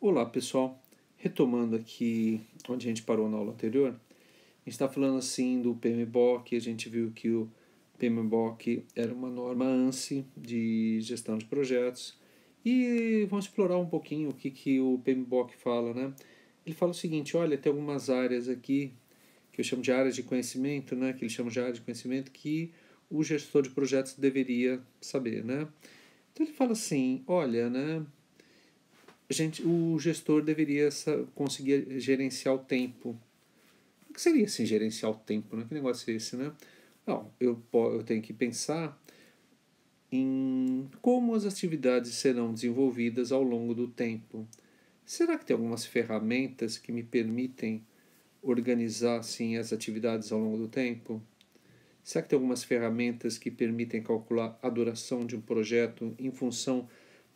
Olá pessoal, retomando aqui onde a gente parou na aula anterior, a gente está falando assim do PMBOK, a gente viu que o PMBOK era uma norma ANSI de gestão de projetos e vamos explorar um pouquinho o que, que o PMBOK fala, né? Ele fala o seguinte, olha, tem algumas áreas aqui que eu chamo de áreas de conhecimento, né? Que ele chama de áreas de conhecimento que o gestor de projetos deveria saber, né? Então ele fala assim, olha, né? a gente, o gestor deveria conseguir gerenciar o tempo. O que seria assim, gerenciar o tempo? Né? Que negócio é esse, né? Não, eu, eu tenho que pensar em como as atividades serão desenvolvidas ao longo do tempo. Será que tem algumas ferramentas que me permitem organizar assim, as atividades ao longo do tempo? Será que tem algumas ferramentas que permitem calcular a duração de um projeto em função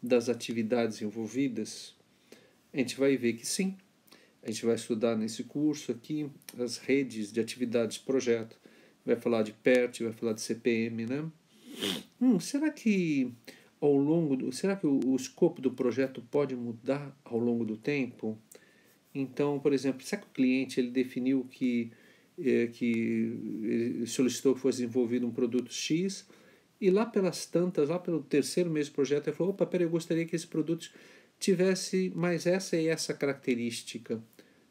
das atividades envolvidas? A gente vai ver que sim. A gente vai estudar nesse curso aqui as redes de atividades projeto. Vai falar de PERT, vai falar de CPM, né? Hum, será que ao longo do, será que o, o escopo do projeto pode mudar ao longo do tempo? Então, por exemplo, será que o cliente ele definiu que é, que eh, solicitou que fosse desenvolvido um produto X e lá pelas tantas, lá pelo terceiro mês do projeto, ele falou: opa, peraí, eu gostaria que esse produto tivesse mais essa e essa característica.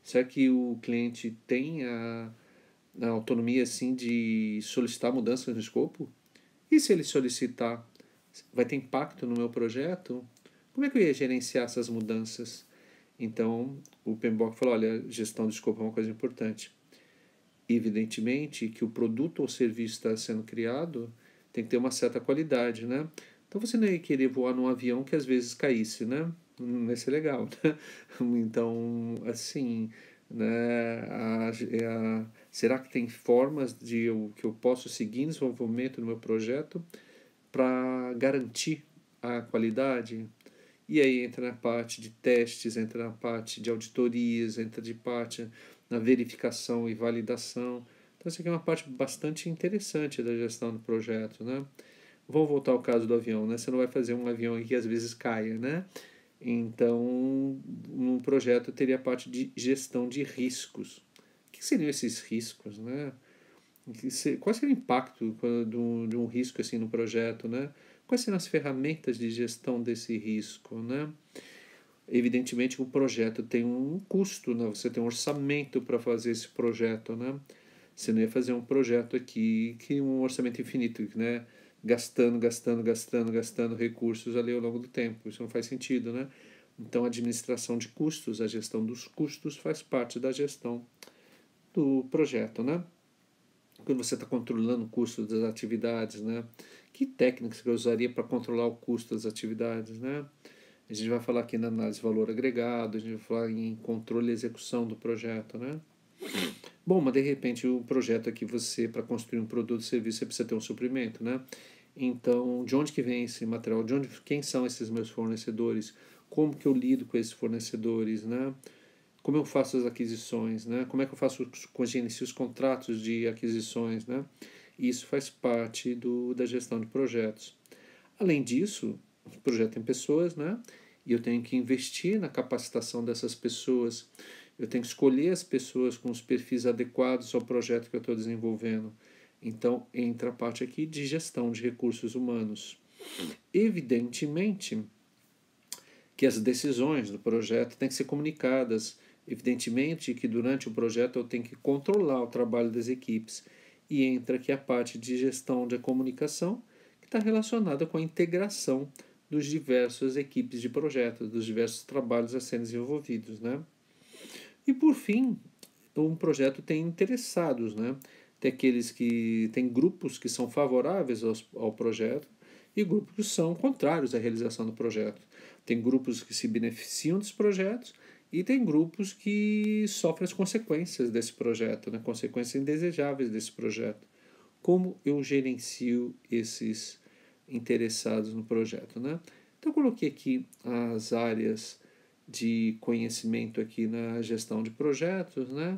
Será que o cliente tem a, a autonomia assim de solicitar mudanças no escopo? E se ele solicitar, vai ter impacto no meu projeto? Como é que eu ia gerenciar essas mudanças? Então, o Pembok falou: olha, gestão do escopo é uma coisa importante. Evidentemente que o produto ou serviço está sendo criado, tem que ter uma certa qualidade, né? Então você não ia querer voar num avião que às vezes caísse, né? Não hum, ia ser legal, né? Então, assim, né? A, é a, será que tem formas de eu, que eu posso seguir em desenvolvimento no meu projeto para garantir a qualidade? E aí entra na parte de testes, entra na parte de auditorias, entra de parte na verificação e validação. Então, isso aqui é uma parte bastante interessante da gestão do projeto, né? Vamos voltar ao caso do avião, né? Você não vai fazer um avião que às vezes caia, né? Então, um projeto teria a parte de gestão de riscos. O que seriam esses riscos, né? Qual seria o impacto de um risco assim no projeto, né? Quais seriam as ferramentas de gestão desse risco, né? Evidentemente, o projeto tem um custo, né? Você tem um orçamento para fazer esse projeto, né? Você não ia fazer um projeto aqui que um orçamento infinito, né? Gastando, gastando, gastando, gastando recursos ali ao longo do tempo. Isso não faz sentido, né? Então, a administração de custos, a gestão dos custos faz parte da gestão do projeto, né? Quando você está controlando o custo das atividades, né? Que técnicas que eu usaria para controlar o custo das atividades, né? A gente vai falar aqui na análise de valor agregado, a gente vai falar em controle e execução do projeto, né? Bom, mas de repente o projeto é que você, para construir um produto ou serviço, você precisa ter um suprimento, né? Então, de onde que vem esse material? De onde, quem são esses meus fornecedores? Como que eu lido com esses fornecedores, né? Como eu faço as aquisições, né? Como é que eu faço, gencio os contratos de aquisições, né? Isso faz parte do, da gestão de projetos. Além disso, o projeto tem pessoas, né? E eu tenho que investir na capacitação dessas pessoas. Eu tenho que escolher as pessoas com os perfis adequados ao projeto que eu estou desenvolvendo. Então, entra a parte aqui de gestão de recursos humanos. Evidentemente que as decisões do projeto têm que ser comunicadas. Evidentemente que durante o projeto eu tenho que controlar o trabalho das equipes. E entra aqui a parte de gestão de comunicação, que está relacionada com a integração dos diversos equipes de projetos, dos diversos trabalhos a serem desenvolvidos, né? E por fim, então, um projeto tem interessados, né? Tem aqueles que tem grupos que são favoráveis aos, ao projeto e grupos que são contrários à realização do projeto. Tem grupos que se beneficiam dos projetos e tem grupos que sofrem as consequências desse projeto, né? consequências indesejáveis desse projeto. Como eu gerencio esses interessados no projeto? Né? Então, eu coloquei aqui as áreas de conhecimento aqui na gestão de projetos, né?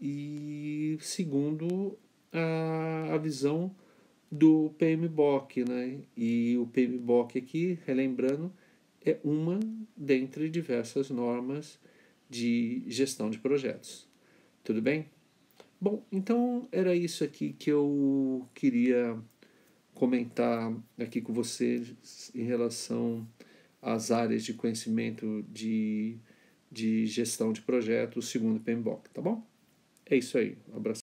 E segundo a, a visão do PMBOK, né? E o PMBOK aqui, relembrando, é uma dentre diversas normas de gestão de projetos. Tudo bem? Bom, então era isso aqui que eu queria comentar aqui com vocês em relação as áreas de conhecimento de, de gestão de projetos, segundo o PMBOK, tá bom? É isso aí. Um abraço.